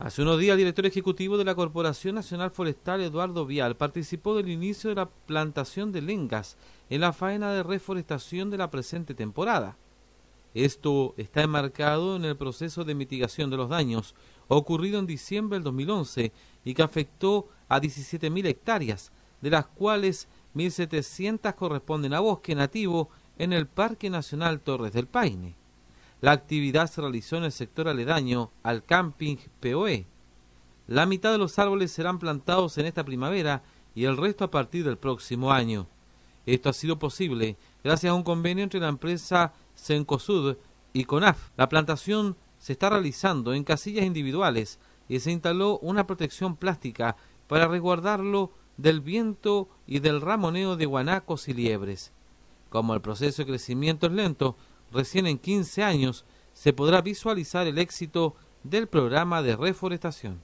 Hace unos días, el director ejecutivo de la Corporación Nacional Forestal, Eduardo Vial, participó del inicio de la plantación de lengas en la faena de reforestación de la presente temporada. Esto está enmarcado en el proceso de mitigación de los daños ocurrido en diciembre del 2011 y que afectó a 17.000 hectáreas, de las cuales 1.700 corresponden a bosque nativo en el Parque Nacional Torres del Paine. La actividad se realizó en el sector aledaño al camping POE. La mitad de los árboles serán plantados en esta primavera y el resto a partir del próximo año. Esto ha sido posible gracias a un convenio entre la empresa Sencosud y CONAF. La plantación se está realizando en casillas individuales y se instaló una protección plástica para resguardarlo del viento y del ramoneo de guanacos y liebres. Como el proceso de crecimiento es lento, recién en 15 años se podrá visualizar el éxito del programa de reforestación.